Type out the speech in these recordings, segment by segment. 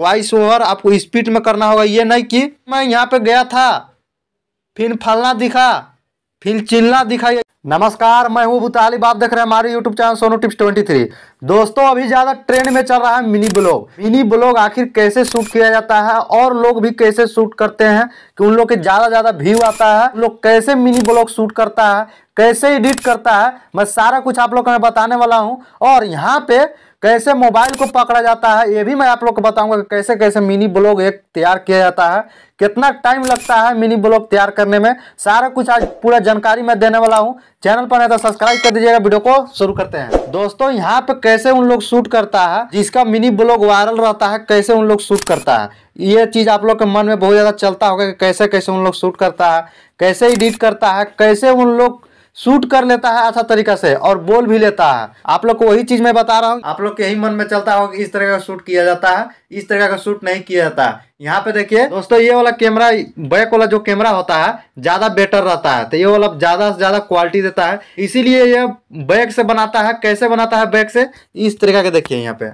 voice over आपको speed में करना होगा ये नहीं कि मैं यहाँ पे गया था फिर फलना दिखा फिर चिल्ला दिखा नमस्कार मैं हूँ भूतालिब आप देख रहे हैं हमारे YouTube चैनल सोनू टिप्स 23 दोस्तों अभी ज़्यादा ट्रेंड में चल रहा है मिनी ब्लॉग मिनी ब्लॉग आखिर कैसे शूट किया जाता है और लोग भी कैसे शूट करते हैं कि उन लोग के ज़्यादा ज़्यादा व्यू आता है लोग कैसे मिनी ब्लॉग शूट करता है कैसे एडिट करता है मैं सारा कुछ आप लोग को मैं बताने वाला हूँ और यहाँ पे कैसे मोबाइल को पकड़ा जाता है ये भी मैं आप लोग को बताऊंगा कि कैसे कैसे मिनी ब्लॉग एक तैयार किया जाता है कितना टाइम लगता है मिनी ब्लॉग तैयार करने में सारा कुछ आज पूरा जानकारी मैं देने वाला हूँ चैनल पर है तो सब्सक्राइब कर दीजिएगा वीडियो को शुरू करते हैं दोस्तों यहाँ पे कैसे उन लोग शूट करता है जिसका मिनी ब्लॉग वायरल रहता है कैसे उन लोग शूट करता है ये चीज़ आप लोग के मन में बहुत ज़्यादा चलता होगा कि कैसे कैसे उन लोग शूट करता है कैसे एडिट करता है कैसे उन लोग शूट कर लेता है अच्छा तरीका से और बोल भी लेता है आप लोग को वही चीज मैं बता रहा हूँ आप लोग के यही मन में चलता होगा इस तरह का शूट किया जाता है इस तरह का शूट नहीं किया जाता है यहाँ पे देखिए दोस्तों ये वाला कैमरा बैक वाला जो कैमरा होता है ज़्यादा बेटर रहता है तो ये वाला ज़्यादा से ज़्यादा क्वालिटी देता है इसीलिए ये बैक से बनाता है कैसे बनाता है बैक से इस तरीका के देखिए यहाँ पे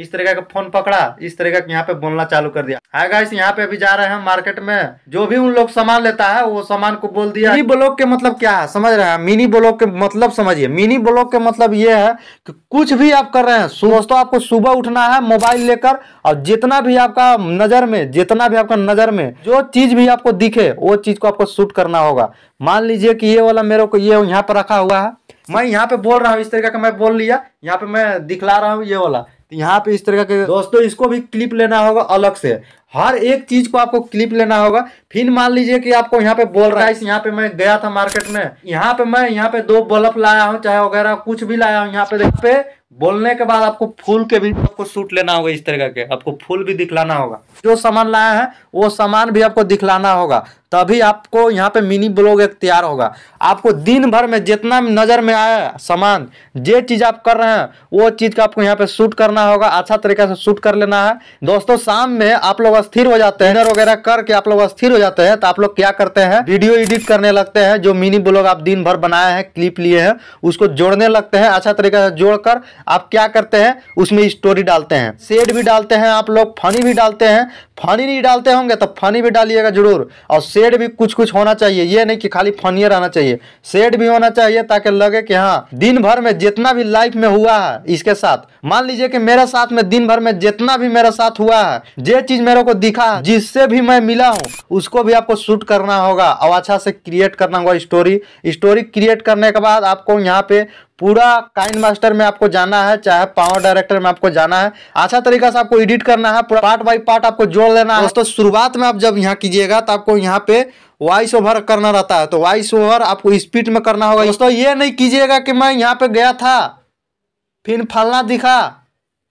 इस तरीके का फोन पकड़ा इस तरीके का यहाँ पे बोलना चालू कर दिया हाय गाइस यहाँ पे अभी जा रहे हैं मार्केट में जो भी उन लोग सामान लेता है वो सामान को बोल दिया मिनी ब्लॉक के मतलब क्या है समझ रहे हैं मिनी ब्लॉक के मतलब समझिए मिनी ब्लॉक के मतलब ये है कि कुछ भी आप कर रहे हैं दोस्तों आपको सुबह उठना है मोबाइल लेकर और जितना भी आपका नजर में जितना भी आपका नजर में जो चीज भी आपको दिखे वो चीज को आपको शूट करना होगा मान लीजिए कि ये वाला मेरे को ये यहाँ पर रखा हुआ है मैं यहाँ पे बोल रहा हूँ इस तरीके का मैं बोल लिया यहाँ पे मैं दिखला रहा हूँ ये वाला तो यहाँ पे इस तरह का दोस्तों इसको भी क्लिप लेना होगा अलग से हर एक चीज को आपको क्लिप लेना होगा फिर मान लीजिए कि आपको यहाँ पे बोल रहा है यहाँ पे मैं गया था मार्केट में यहाँ पे मैं यहाँ पे दो बल्ब लाया हूँ चाहे वगैरह कुछ भी लाया हूँ यहाँ पे देख पे बोलने के बाद आपको फूल के भी आपको सूट लेना होगा इस तरह के आपको फूल भी दिखलाना होगा जो सामान लाया है वो सामान भी आपको दिखलाना होगा तभी आपको यहाँ पे मिनी ब्लॉग एक तैयार होगा आपको दिन भर में जितना नज़र में आया सामान जे चीज़ आप कर रहे हैं वो चीज़ का आपको यहाँ पे शूट करना होगा अच्छा तरीके से शूट कर लेना है दोस्तों शाम में आप लोग अस्थिर हो जाते हैं वगैरह करके आप लोग अस्थिर हो जाते हैं तो आप लोग क्या करते हैं वीडियो एडिट करने लगते हैं जो मिनी ब्लॉग आप दिन भर बनाए हैं क्लिप लिए हैं उसको जोड़ने लगते हैं अच्छा तरीके से जोड़कर आप क्या करते हैं उसमें स्टोरी डालते हैं सेड भी डालते हैं आप लोग फनी भी डालते हैं फनी नहीं डालते होंगे तो फनी भी डालिएगा जरूर और सेड भी कुछ कुछ होना चाहिए ये नहीं कि खाली फनी रहना चाहिए सेड भी होना चाहिए ताकि लगे कि हाँ दिन भर में जितना भी लाइफ में हुआ है इसके साथ मान लीजिए कि मेरे साथ में दिन भर में जितना भी मेरे साथ हुआ है जे चीज मेरे को को दिखा जिससे भी मैं मिला हूँ उसको भी आपको शूट करना होगा और अच्छा से क्रिएट करना होगा स्टोरी स्टोरी क्रिएट करने के बाद आपको यहाँ पे पूरा काइन मास्टर में आपको जाना है चाहे पावर डायरेक्टर में आपको जाना है अच्छा तरीका से आपको एडिट करना है पूरा पार्ट बाई पार्ट आपको जोड़ लेना है दोस्तों शुरुआत में आप जब यहाँ कीजिएगा तो आपको यहाँ पे वॉइस ओवर करना रहता है तो वॉइस ओवर आपको स्पीड में करना होगा दोस्तों ये नहीं कीजिएगा कि मैं यहाँ पे गया था फिर फलना दिखा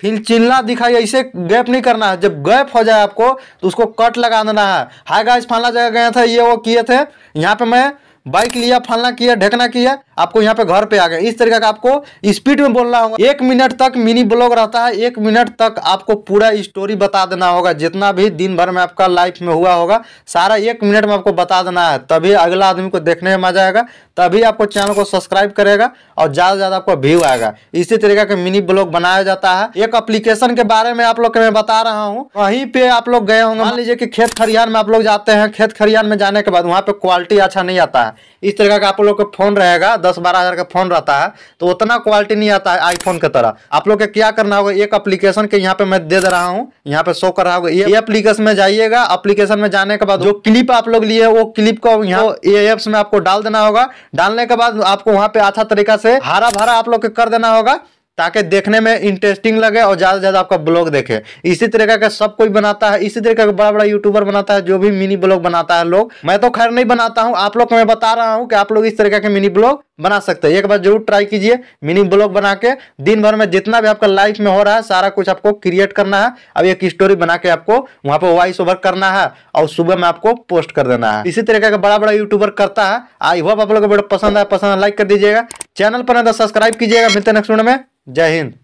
फिर चिल्ला दिखाई ऐसे गैप नहीं करना है जब गैप हो जाए आपको तो उसको कट लगा देना है हाई गाइस फाला जगह गया था ये वो किए थे यहाँ पे मैं बाइक लिया फलना किया ढकना किया आपको यहाँ पे घर पे आ गए इस तरीके का आपको स्पीड में बोलना होगा एक मिनट तक मिनी ब्लॉग रहता है एक मिनट तक आपको पूरा स्टोरी बता देना होगा जितना भी दिन भर में आपका लाइफ में हुआ होगा सारा एक मिनट में आपको बता देना है तभी अगला आदमी को देखने में मजा आएगा तभी आपको चैनल को सब्सक्राइब करेगा और ज़्यादा से ज़्यादा आपको व्यू आएगा इसी तरीके का मिनी ब्लॉग बनाया जाता है एक अप्लीकेशन के बारे में आप लोग मैं बता रहा हूँ वहीं पे आप लोग गए होंगे मान लीजिए कि खेत खरियान में आप लोग जाते हैं खेत खरियान में जाने के बाद वहाँ पे क्वालिटी अच्छा नहीं आता है रहेगा इस तरह का आप लोग का फ़ोन रहेगा दस बारह हज़ार का फ़ोन रहता है तो उतना क्वालिटी नहीं आता है आईफोन की तरह आप लोग का क्या करना होगा एक अप्लीकेशन के यहाँ पे मैं दे दे रहा हूँ यहाँ पे शो कर रहा होगा ये अप्लीकेशन में जाइएगा अप्लीकेशन में जाने के बाद जो क्लिप आप लोग लिए वो क्लिप को यहाँ एप्स में आपको डाल देना होगा डालने के बाद आपको वहाँ पे अच्छा तरीका से हरा भरा आप लोग कर देना होगा ताकि देखने में इंटरेस्टिंग लगे और ज़्यादा से ज़्यादा आपका ब्लॉग देखे इसी तरीके का सब कोई बनाता है इसी तरीके का बड़ा बड़ा यूट्यूबर बनाता है जो भी मिनी ब्लॉग बनाता है लोग मैं तो खैर नहीं बनाता हूँ आप लोग को मैं बता रहा हूँ कि आप लोग इस तरीके के मिनी ब्लॉग बना सकते हैं एक बार जरूर ट्राई कीजिए मिनी ब्लॉग बना के दिन भर में जितना भी आपका लाइफ में हो रहा है सारा कुछ आपको क्रिएट करना है अब एक स्टोरी बना के आपको वहां पर वॉइस ओवर करना है और सुबह में आपको पोस्ट कर देना है इसी तरीके का बड़ा बड़ा यूट्यूबर करता है आई होप आप लोग को पसंद है पसंद लाइक कर दीजिएगा चैनल पर सब्सक्राइब तो कीजिएगा मिलते नेक्स्ट में जय हिंद